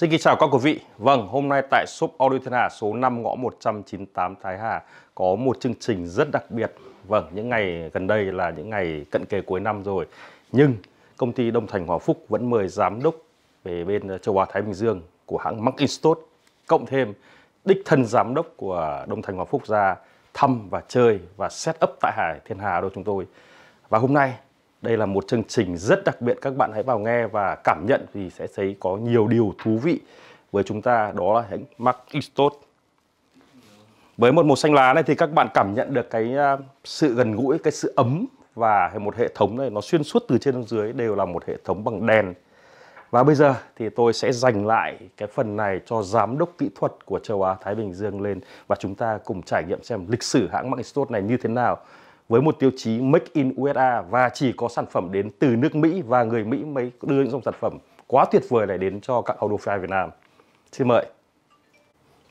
Xin kính chào các quý vị. Vâng, hôm nay tại shop Audio Thiên Hà số 5 ngõ 198 Thái Hà có một chương trình rất đặc biệt. Vâng, những ngày gần đây là những ngày cận kề cuối năm rồi. Nhưng công ty Đông Thành Hòa Phúc vẫn mời giám đốc về bên châu Á Thái Bình Dương của hãng Markinstot cộng thêm đích thân giám đốc của Đông Thành Hòa Phúc ra thăm và chơi và set up tại Hải Thiên Hà đôi chúng tôi. Và hôm nay đây là một chương trình rất đặc biệt các bạn hãy vào nghe và cảm nhận vì sẽ thấy có nhiều điều thú vị với chúng ta đó là hãng Mark Istot. Với một màu xanh lá này thì các bạn cảm nhận được cái à, sự gần gũi, cái sự ấm và một hệ thống này nó xuyên suốt từ trên xuống dưới đều là một hệ thống bằng đèn. Và bây giờ thì tôi sẽ dành lại cái phần này cho giám đốc kỹ thuật của châu Á Thái Bình Dương lên và chúng ta cùng trải nghiệm xem lịch sử hãng Mark Istot này như thế nào với một tiêu chí Make in USA và chỉ có sản phẩm đến từ nước Mỹ và người Mỹ mới đưa những dòng sản phẩm quá tuyệt vời này đến cho các Autofly Việt Nam. Xin mời.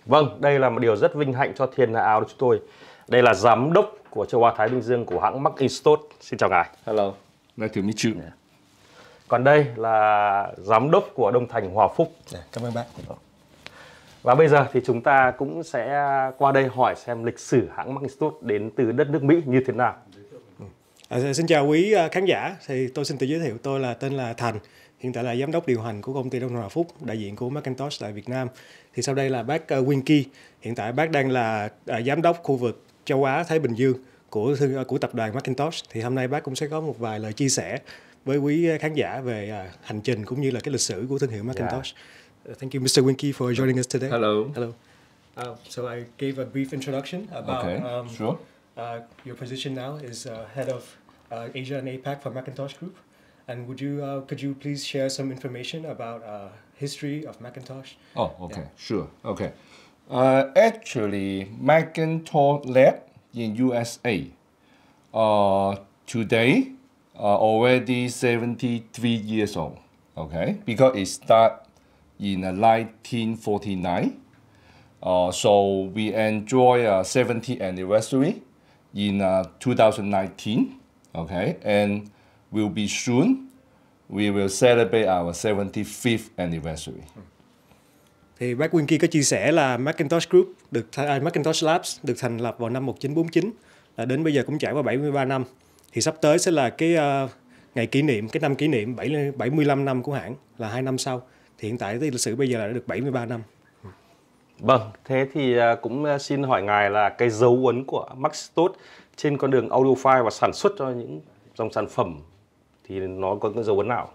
Vâng, đây là một điều rất vinh hạnh cho Thiên Hà Áo chúng tôi. Đây là giám đốc của châu Á Thái Bình Dương của hãng Mark Instot. Xin chào ngài. Hello. Nice to meet you. Còn đây là giám đốc của Đông Thành Hòa Phúc. Dạ, cảm ơn bác. Và bây giờ thì chúng ta cũng sẽ qua đây hỏi xem lịch sử hãng Magnus đến từ đất nước Mỹ như thế nào. À, xin chào quý à, khán giả, thì tôi xin tự giới thiệu tôi là tên là Thành, hiện tại là giám đốc điều hành của công ty Đông Hòa Phúc, đại diện của Macintosh tại Việt Nam. Thì sau đây là bác Winky, à, hiện tại bác đang là à, giám đốc khu vực châu Á Thái Bình Dương của của tập đoàn Macintosh. Thì hôm nay bác cũng sẽ có một vài lời chia sẻ với quý khán giả về hành trình cũng như là cái lịch sử của thương hiệu dạ. Macintosh. Yeah Uh, thank you, Mr. Winky, for joining us today. Hello. Hello. Uh, so I gave a brief introduction about okay. um, sure. Uh, your position now is uh, head of uh, Asia and APAC for Macintosh Group. And would you, uh, could you please share some information about history of Macintosh? Oh, okay, yeah. sure, okay. actually, Macintosh led in USA. today, already 73 years old, okay? Because it started in 1949. uh, so we enjoy uh, 70th anniversary in 2019. Uh, okay, and will be soon. We will celebrate our 75th anniversary. Thì bác Winky có chia sẻ là Macintosh Group được uh, Macintosh Labs được thành lập vào năm 1949 là đến bây giờ cũng trải qua 73 năm. Thì sắp tới sẽ là cái uh, ngày kỷ niệm cái năm kỷ niệm 70, 75 năm của hãng là hai năm sau thì hiện tại tới lịch sử bây giờ là đã được 73 năm Vâng, thế thì à, cũng à, xin hỏi ngài là cái dấu ấn của Max Stott trên con đường audiophile và sản xuất cho những dòng sản phẩm thì nó có cái dấu ấn nào?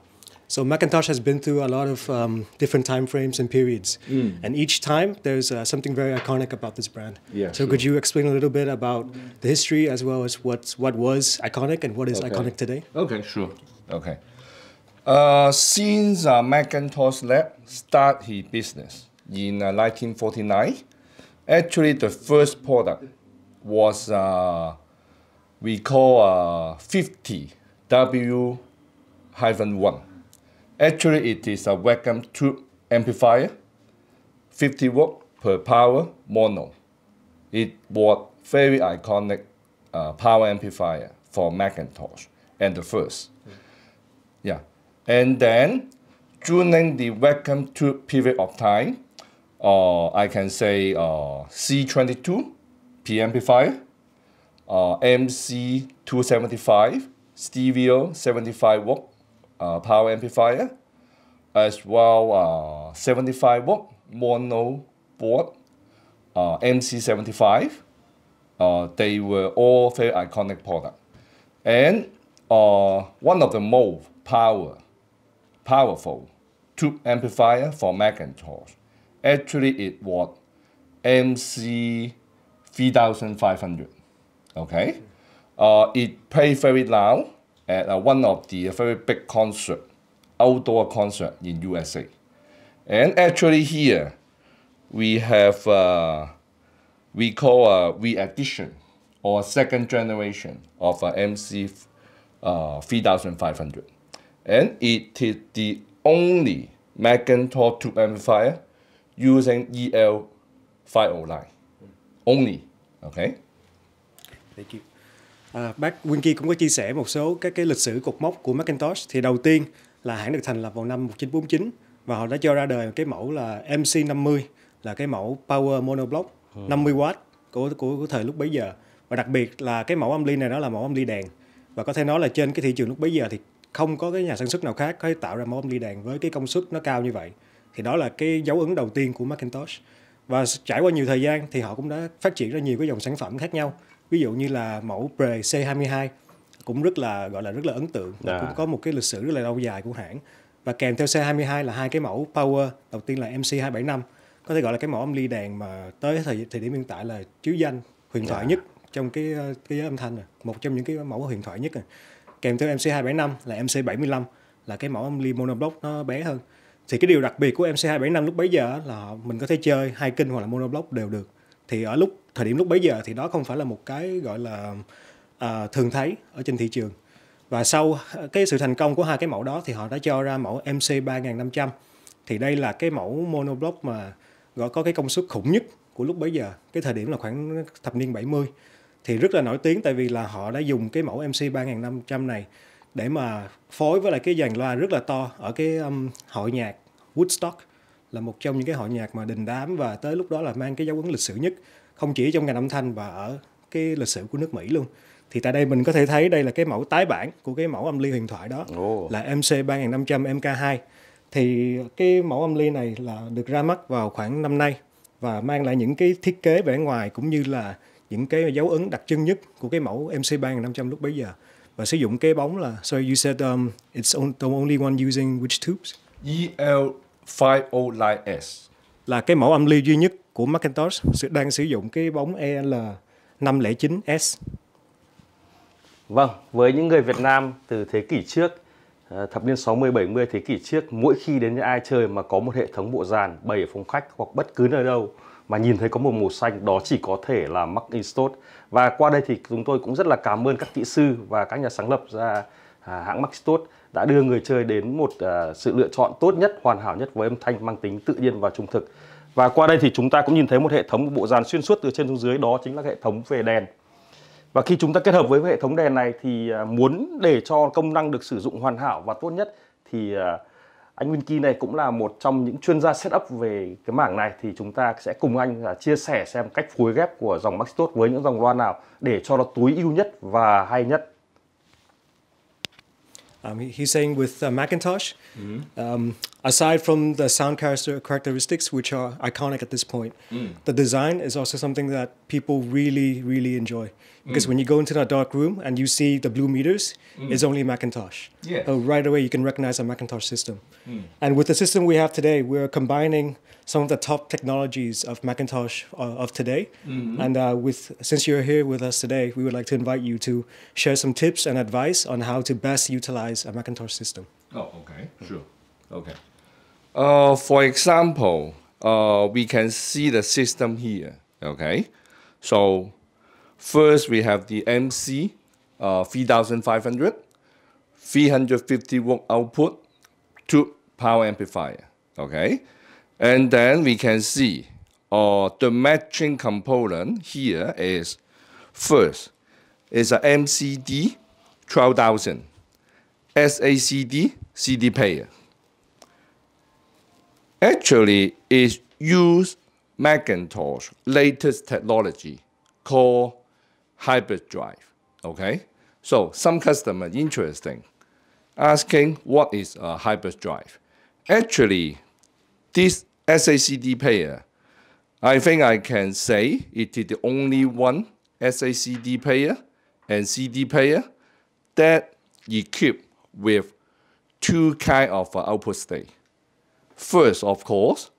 So Macintosh has been through a lot of um, different time frames and periods, mm. and each time there's uh, something very iconic about this brand. Yeah, so sure. could you explain a little bit about the history as well as what what was iconic and what is okay. iconic today? Okay, sure. Okay. Uh, since uh, Macintosh Lab started his business in uh, 1949, actually the first product was uh, we call 50W-1. Uh, actually, it is a vacuum tube amplifier, 50 watt per power mono. It was very iconic uh, power amplifier for Macintosh and the first. Yeah. And then during the vacuum tube period of time, uh, I can say uh, C22 P amplifier, uh, MC275 stereo 75 watt uh, power amplifier, as well uh, 75 watt mono board uh, MC75. Uh, they were all very iconic product. And uh, one of the most power powerful tube amplifier for Macintosh. Actually, it was MC 3500. Okay, uh, it played very loud at uh, one of the very big concert, outdoor concert in USA. And actually here, we have uh, we call a uh, re-addition or second generation of uh, MC uh, 3500. and it is the only Macintosh 2 amplifier using EL509. Only. Okay. Thank you. À, bác Winky cũng có chia sẻ một số các cái lịch sử cột mốc của Macintosh. Thì đầu tiên là hãng được thành lập vào năm 1949 và họ đã cho ra đời cái mẫu là MC50 là cái mẫu power monoblock ừ. 50W của, của của thời lúc bấy giờ. Và đặc biệt là cái mẫu âm ly này nó là mẫu âm ly đèn và có thể nói là trên cái thị trường lúc bấy giờ thì không có cái nhà sản xuất nào khác có thể tạo ra mẫu âm ly đàn với cái công suất nó cao như vậy thì đó là cái dấu ấn đầu tiên của Macintosh và trải qua nhiều thời gian thì họ cũng đã phát triển ra nhiều cái dòng sản phẩm khác nhau ví dụ như là mẫu Pre C22 cũng rất là gọi là rất là ấn tượng và à. cũng có một cái lịch sử rất là lâu dài của hãng và kèm theo C22 là hai cái mẫu Power đầu tiên là MC275 có thể gọi là cái mẫu âm ly đàn mà tới thời, thời điểm hiện tại là chiếu danh huyền thoại à. nhất trong cái cái giới âm thanh này. một trong những cái mẫu huyền thoại nhất này kèm theo MC275 là MC75 là cái mẫu âm ly monoblock nó bé hơn thì cái điều đặc biệt của MC275 lúc bấy giờ là mình có thể chơi hai kinh hoặc là monoblock đều được thì ở lúc thời điểm lúc bấy giờ thì đó không phải là một cái gọi là à, thường thấy ở trên thị trường và sau cái sự thành công của hai cái mẫu đó thì họ đã cho ra mẫu MC 3500 thì đây là cái mẫu monoblock mà gọi có cái công suất khủng nhất của lúc bấy giờ cái thời điểm là khoảng thập niên 70 thì rất là nổi tiếng tại vì là họ đã dùng cái mẫu MC 3500 này để mà phối với lại cái dàn loa rất là to ở cái um, hội nhạc Woodstock là một trong những cái hội nhạc mà đình đám và tới lúc đó là mang cái dấu ấn lịch sử nhất không chỉ trong ngành âm thanh và ở cái lịch sử của nước Mỹ luôn thì tại đây mình có thể thấy đây là cái mẫu tái bản của cái mẫu âm ly huyền thoại đó oh. là MC 3500 MK2 thì cái mẫu âm ly này là được ra mắt vào khoảng năm nay và mang lại những cái thiết kế vẻ ngoài cũng như là những cái dấu ấn đặc trưng nhất của cái mẫu MC Bang 500 lúc bấy giờ và sử dụng cái bóng là so you said um, it's on, the only one using which tubes EL509S là cái mẫu âm ly duy nhất của Macintosh đang sử dụng cái bóng EL 509S Vâng, với những người Việt Nam từ thế kỷ trước ờ, thập niên 60 70 thế kỷ trước mỗi khi đến nhà ai chơi mà có một hệ thống bộ dàn bày ở phòng khách hoặc bất cứ nơi đâu mà nhìn thấy có một màu xanh đó chỉ có thể là mắc Instot và qua đây thì chúng tôi cũng rất là cảm ơn các kỹ sư và các nhà sáng lập ra à, hãng Maxtot đã đưa người chơi đến một à, sự lựa chọn tốt nhất hoàn hảo nhất với âm thanh mang tính tự nhiên và trung thực và qua đây thì chúng ta cũng nhìn thấy một hệ thống bộ dàn xuyên suốt từ trên xuống dưới đó chính là hệ thống về đèn và khi chúng ta kết hợp với hệ thống đèn này thì à, muốn để cho công năng được sử dụng hoàn hảo và tốt nhất thì à, anh Vinh Winky này cũng là một trong những chuyên gia setup về cái mảng này thì chúng ta sẽ cùng anh là chia sẻ xem cách phối ghép của dòng Maxtot với những dòng loa nào để cho nó túi ưu nhất và hay nhất. Um, he's saying with uh, Macintosh, mm -hmm. um, aside from the sound character characteristics, which are iconic at this point, mm. the design is also something that people really, really enjoy. Because mm. when you go into that dark room and you see the blue meters, mm. it's only Macintosh. Yeah. So right away, you can recognize a Macintosh system. Mm. And with the system we have today, we're combining some of the top technologies of Macintosh uh, of today. Mm-hmm. And uh, with since you're here with us today, we would like to invite you to share some tips and advice on how to best utilize a Macintosh system. Oh, okay, sure, okay. Uh, for example, uh, we can see the system here, okay? So first we have the MC uh, 3500, 350 watt output, two power amplifier, okay? And then we can see uh, the matching component here is first is a MCD 12000, SACD CD pair actually it used Macintosh latest technology called hybrid drive. Okay, so some customer interesting asking what is a hybrid drive. Actually, this SACD player, I think I can say it is the only one SACD player and CD player that equipped with two kind of output state. First, of course,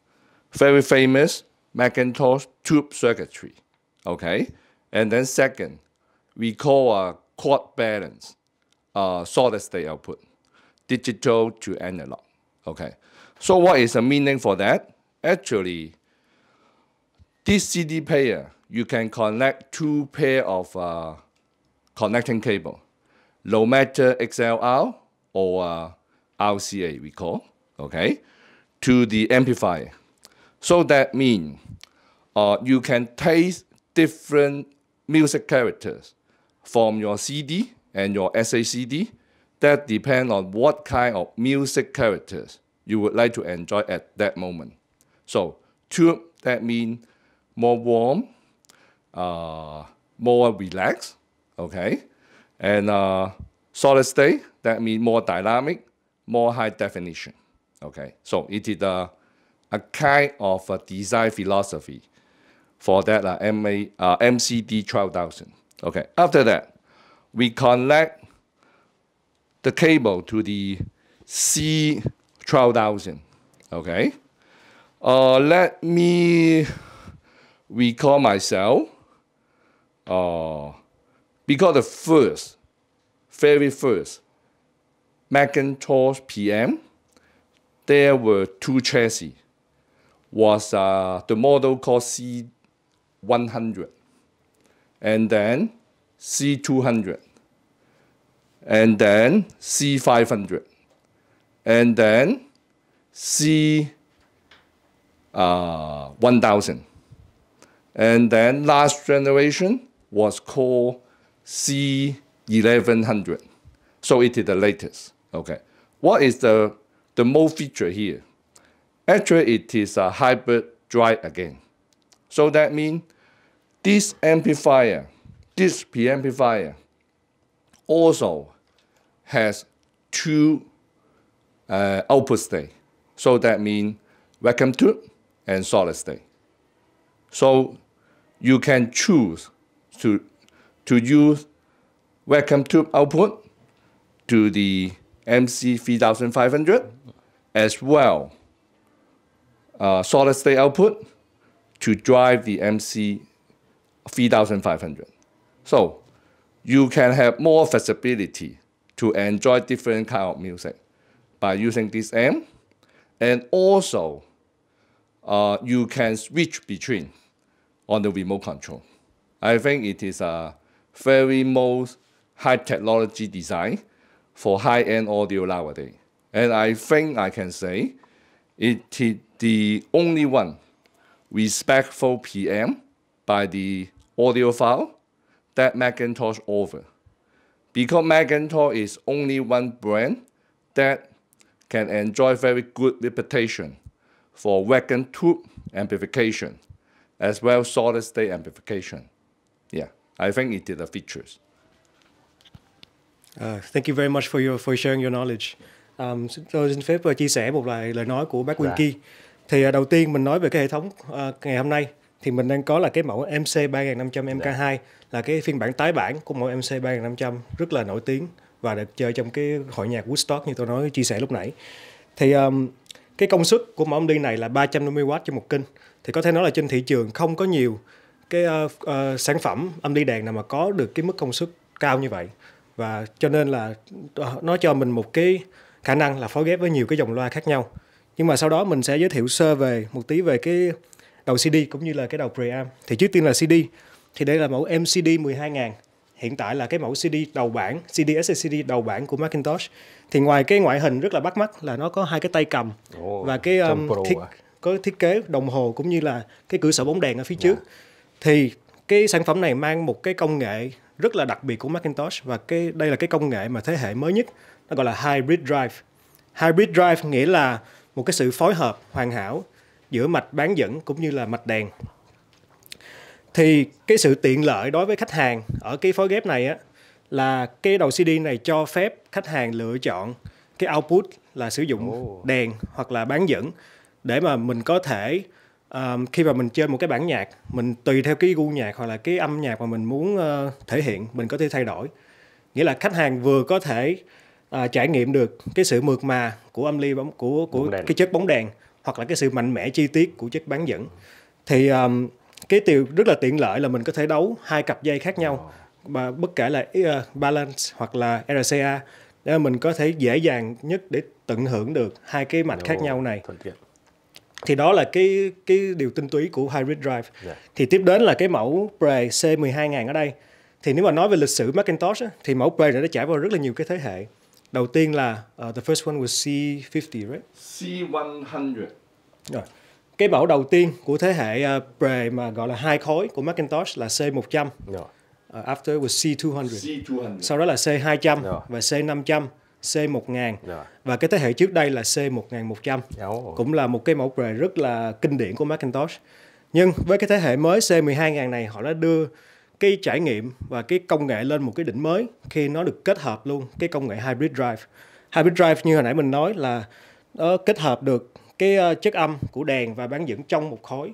very famous Macintosh tube circuitry. Okay, and then second, we call a quad balance uh, solid state output, digital to analog. Okay, so what is the meaning for that? Actually, this CD player you can connect two pair of uh, connecting cable, no matter XLR or uh, RCA we call. Okay to the amplifier. So that means uh, you can taste different music characters from your CD and your SACD that depends on what kind of music characters you would like to enjoy at that moment. So tube, that means more warm, uh, more relaxed, okay? And uh, solid state, that means more dynamic, more high definition. Okay, so it is a, a kind of a design philosophy for that uh, MA, uh, MCD 12,000. Okay, after that, we connect the cable to the C 12,000. Okay, uh, let me recall myself uh, because the first, very first Macintosh PM there were two chassis. Was uh, the model called C100 and then C200 and then C500 and then C1000 uh, and then last generation was called C1100 so it is the latest okay what is the the more feature here. Actually, it is a hybrid drive again. So that means this amplifier, this P amplifier, also has two uh, output state. So that means vacuum tube and solid state. So you can choose to, to use vacuum tube output to the MC 3500 as well uh, solid state output to drive the MC 3500. So you can have more flexibility to enjoy different kind of music by using this amp. And also, uh, you can switch between on the remote control. I think it is a very most high technology design for high-end audio nowadays. And I think I can say it is the only one respectful PM by the audiophile that Macintosh offer, Because Macintosh is only one brand that can enjoy very good reputation for wagon tube amplification as well solid state amplification. Yeah, I think it did the features. Ờ, thank you very much for your for sharing your knowledge. Um, tôi xin phép ờ, chia sẻ một vài lời nói của bác Winky. Dạ. Yeah. Thì uh, đầu tiên mình nói về cái hệ thống uh, ngày hôm nay thì mình đang có là cái mẫu MC 3500 MK2 yeah. là cái phiên bản tái bản của mẫu MC 3500 rất là nổi tiếng và được chơi trong cái hội nhạc Woodstock như tôi nói chia sẻ lúc nãy. Thì um, cái công suất của mẫu đi này là 350W cho một kênh. Thì có thể nói là trên thị trường không có nhiều cái uh, uh, sản phẩm âm ly đàn nào mà có được cái mức công suất cao như vậy và cho nên là ờ, nó cho mình một cái khả năng là phối ghép với nhiều cái dòng loa khác nhau nhưng mà sau đó mình sẽ giới thiệu sơ về một tí về cái đầu CD cũng như là cái đầu preamp thì trước tiên là CD thì đây là mẫu MCD 12.000 hiện tại là cái mẫu CD đầu bản CD SCD đầu bản của Macintosh thì ngoài cái ngoại hình rất là bắt mắt là nó có hai cái tay cầm và cái um, thiết, à. có thiết kế đồng hồ cũng như là cái cửa sổ bóng đèn ở phía trước dạ. thì cái sản phẩm này mang một cái công nghệ rất là đặc biệt của Macintosh và cái đây là cái công nghệ mà thế hệ mới nhất nó gọi là hybrid drive hybrid drive nghĩa là một cái sự phối hợp hoàn hảo giữa mạch bán dẫn cũng như là mạch đèn thì cái sự tiện lợi đối với khách hàng ở cái phối ghép này á là cái đầu CD này cho phép khách hàng lựa chọn cái output là sử dụng oh. đèn hoặc là bán dẫn để mà mình có thể um, khi mà mình chơi một cái bản nhạc mình tùy theo cái gu nhạc hoặc là cái âm nhạc mà mình muốn uh, thể hiện mình có thể thay đổi nghĩa là khách hàng vừa có thể uh, trải nghiệm được cái sự mượt mà của âm ly bóng của của cái chất bóng đèn hoặc là cái sự mạnh mẽ chi tiết của chất bán dẫn thì um, cái điều rất là tiện lợi là mình có thể đấu hai cặp dây khác nhau và bất kể là uh, balance hoặc là RCA để mình có thể dễ dàng nhất để tận hưởng được hai cái mạch khác nhau này. Thuận tiện thì đó là cái cái điều tinh túy của hybrid drive yeah. Dạ. thì tiếp đến là cái mẫu Bray C12000 ở đây thì nếu mà nói về lịch sử Macintosh á, thì mẫu Bray đã, trải qua rất là nhiều cái thế hệ đầu tiên là uh, the first one was C50 right C100 rồi cái mẫu đầu tiên của thế hệ uh, Bray mà gọi là hai khối của Macintosh là C100 rồi. Uh, after was C200. C200 sau đó là C200 rồi. Dạ. và C500 C1000 yeah. Dạ. và cái thế hệ trước đây là C1100 oh. Dạ, cũng là một cái mẫu bề rất là kinh điển của Macintosh nhưng với cái thế hệ mới C12000 này họ đã đưa cái trải nghiệm và cái công nghệ lên một cái đỉnh mới khi nó được kết hợp luôn cái công nghệ hybrid drive hybrid drive như hồi nãy mình nói là nó kết hợp được cái ờ, chất âm của đèn và bán dẫn trong một khối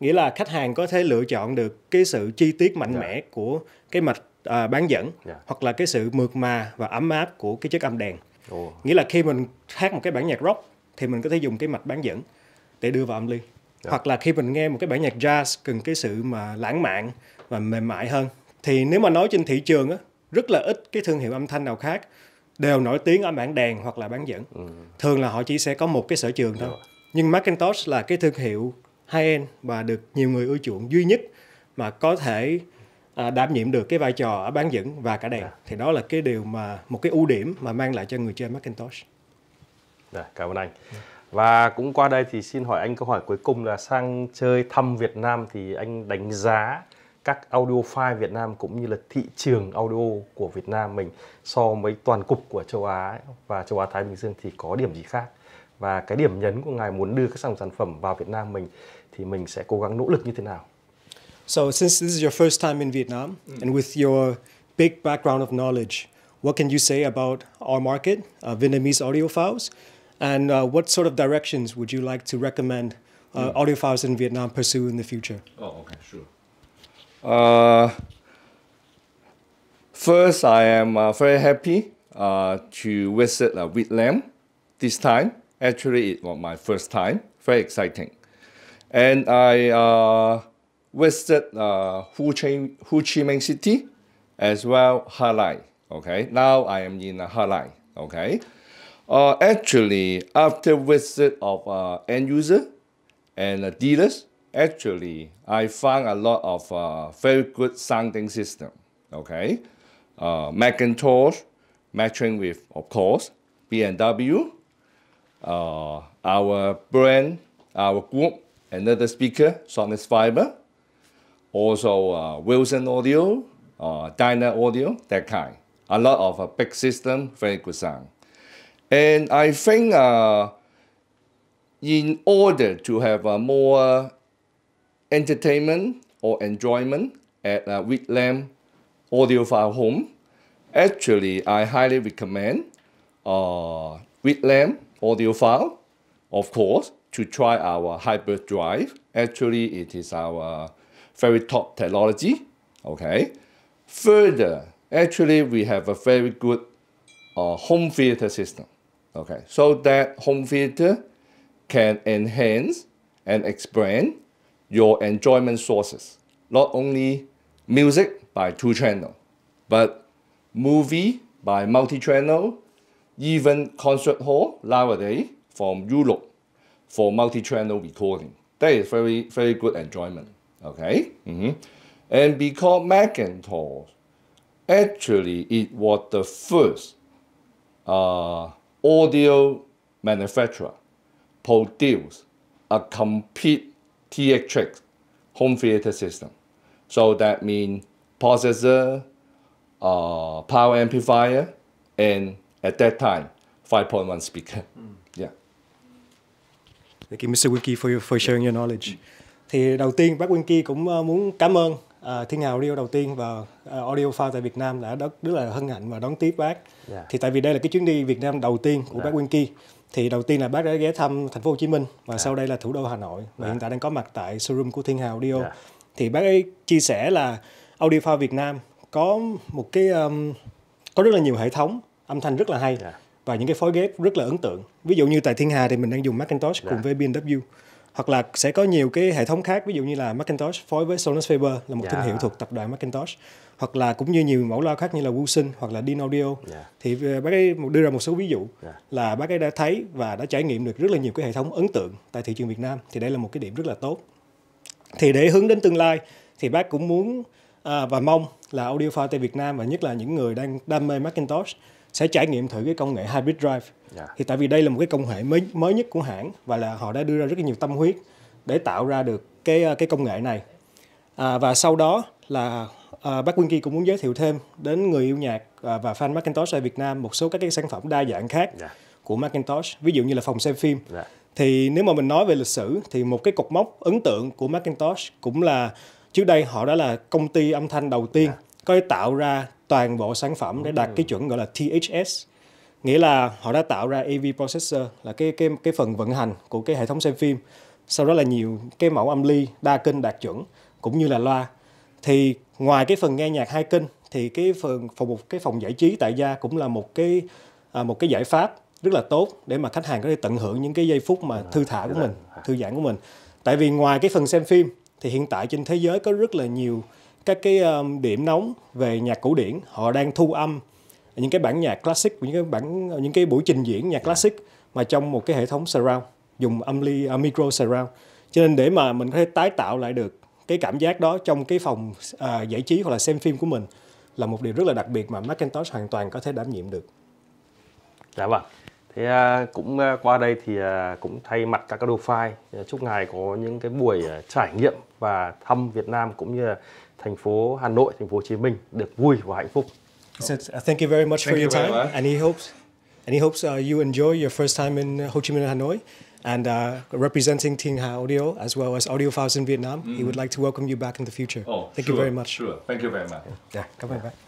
nghĩa là khách hàng có thể lựa chọn được cái sự chi tiết mạnh dạ. mẽ của cái mạch à, bán dẫn yeah. Dạ. hoặc là cái sự mượt mà và ấm áp của cái chất âm đèn oh. nghĩa là khi mình hát một cái bản nhạc rock thì mình có thể dùng cái mạch bán dẫn để đưa vào âm ly yeah. Dạ. hoặc là khi mình nghe một cái bản nhạc jazz cần cái sự mà lãng mạn và mềm mại hơn thì nếu mà nói trên thị trường á rất là ít cái thương hiệu âm thanh nào khác đều nổi tiếng ở bản đèn hoặc là bán dẫn ừ. thường là họ chỉ sẽ có một cái sở trường thôi dạ. nhưng Macintosh là cái thương hiệu high end và được nhiều người ưa chuộng duy nhất mà có thể À, đảm nhiệm được cái vai trò ở bán dẫn và cả đèn à. thì đó là cái điều mà một cái ưu điểm mà mang lại cho người chơi Macintosh. À, cảm ơn anh. Và cũng qua đây thì xin hỏi anh câu hỏi cuối cùng là sang chơi thăm Việt Nam thì anh đánh giá các audio file Việt Nam cũng như là thị trường audio của Việt Nam mình so với toàn cục của châu Á và châu Á Thái Bình Dương thì có điểm gì khác và cái điểm nhấn của ngài muốn đưa các dòng sản phẩm vào Việt Nam mình thì mình sẽ cố gắng nỗ lực như thế nào? So since this is your first time in Vietnam, mm. and with your big background of knowledge, what can you say about our market, uh, Vietnamese audiophiles, and uh, what sort of directions would you like to recommend uh, mm. audiophiles in Vietnam pursue in the future? Oh, okay, sure. Uh, first, I am uh, very happy uh, to visit uh, Vietnam this time. Actually, it was my first time. Very exciting. And I uh, visited uh, Ho, Chi, Ho Chi Minh City as well Halai. Okay, now I am in uh, Halai. Okay, uh, actually after visit of uh, end user and uh, dealers, actually I found a lot of uh, very good sounding system. Okay, uh, Macintosh matching with of course BMW, uh, our brand, our group, another speaker, Sonus Fiber also uh, Wilson Audio, uh, Dyna Audio, that kind. A lot of uh, big system, very good sound. And I think uh, in order to have a uh, more entertainment or enjoyment at uh, Whitlam File Home, actually I highly recommend uh, Whitlam File, of course, to try our hybrid drive. Actually, it is our very top technology. Okay. Further, actually we have a very good uh, home theater system. Okay, so that home theater can enhance and expand your enjoyment sources. Not only music by two channel, but movie by multi-channel, even concert hall nowadays from Europe for multi-channel recording. That is very, very good enjoyment okay? Mm-hmm. And because Macintosh actually it was the first uh, audio manufacturer produced a complete THX home theater system. So that means processor, uh, power amplifier, and at that time, 5.1 speaker. Mm. Yeah. Thank you, Mr. Wiki, for, your, for sharing your knowledge. Mm. thì đầu tiên bác Winky cũng ờ, muốn cảm ơn uh, Thiên Hào Audio đầu tiên và uh, Audio Farm tại Việt Nam đã rất, rất là hân hạnh và đón tiếp bác. Yeah. Dạ. Thì tại vì đây là cái chuyến đi Việt Nam đầu tiên của yeah. Dạ. bác Winky. Thì đầu tiên là bác đã ghé thăm thành phố Hồ Chí Minh và yeah. Dạ. sau đây là thủ đô Hà Nội và yeah. hiện tại đang có mặt tại showroom của Thiên Hào Audio. Yeah. Thì bác ấy chia sẻ là Audio Farm Việt Nam có một cái um, có rất là nhiều hệ thống âm thanh rất là hay. Yeah và những cái phối ghép rất là ấn tượng. Ví dụ như tại Thiên Hà thì mình đang dùng Macintosh yeah. cùng với BMW hoặc là sẽ có nhiều cái hệ thống khác ví dụ như là Macintosh phối với Sonos Faber là một yeah. Dạ. thương hiệu thuộc tập đoàn Macintosh hoặc là cũng như nhiều mẫu loa khác như là Wilson hoặc là Dean Audio yeah. Dạ. thì ờ, bác ấy đưa ra một số ví dụ yeah. Dạ. là bác ấy đã thấy và đã trải nghiệm được rất là nhiều cái hệ thống ấn tượng tại thị trường Việt Nam thì đây là một cái điểm rất là tốt thì để hướng đến tương lai thì bác cũng muốn à, và mong là audiophile tại Việt Nam và nhất là những người đang đam mê Macintosh sẽ trải nghiệm thử cái công nghệ hybrid drive yeah. Dạ. thì tại vì đây là một cái công nghệ mới mới nhất của hãng và là họ đã đưa ra rất là nhiều tâm huyết để tạo ra được cái ờ, cái công nghệ này à, và sau đó là à, bác Quyên Kỳ cũng muốn giới thiệu thêm đến người yêu nhạc à, và fan Macintosh tại Việt Nam một số các cái sản phẩm đa dạng khác yeah. Dạ. của Macintosh ví dụ như là phòng xem phim yeah. Dạ. thì nếu mà mình nói về lịch sử thì một cái cột mốc ấn tượng của Macintosh cũng là trước đây họ đã là công ty âm thanh đầu tiên yeah. có thể tạo ra toàn bộ sản phẩm để đạt cái ừ. chuẩn gọi là THS nghĩa là họ đã tạo ra AV processor là cái cái cái phần vận hành của cái hệ thống xem phim sau đó là nhiều cái mẫu âm ly đa kênh đạt chuẩn cũng như là loa thì ngoài cái phần nghe nhạc hai kênh thì cái phần phòng một cái phòng giải trí tại gia cũng là một cái à, một cái giải pháp rất là tốt để mà khách hàng có thể tận hưởng những cái giây phút mà à, thư thả của mình à. thư giãn của mình tại vì ngoài cái phần xem phim thì hiện tại trên thế giới có rất là nhiều các cái ờ, điểm nóng về nhạc cổ điển họ đang thu âm những cái bản nhạc classic những cái bản những cái buổi trình diễn nhạc classic mà trong một cái hệ thống surround dùng âm ly uh, micro surround cho nên để mà mình có thể tái tạo lại được cái cảm giác đó trong cái phòng à, giải trí hoặc là xem phim của mình là một điều rất là đặc biệt mà Macintosh hoàn toàn có thể đảm nhiệm được. Dạ vâng. Thế à, cũng à, qua đây thì à, cũng thay mặt các đô file chúc ngài có những cái buổi trải nghiệm và thăm Việt Nam cũng như là thành phố Hà Nội, thành phố Hồ Chí Minh được vui và hạnh phúc. thank you very much for your time and he hopes and he hopes uh, you enjoy your first time in uh, Ho Chi Minh, Hà Nội, And uh, representing Ting Ha Audio as well as Audio Files in Vietnam, mm. he would like to welcome you back in the future. Oh, thank sure, you very much. Sure, thank you very much. Yeah, yeah. cảm ơn bạn.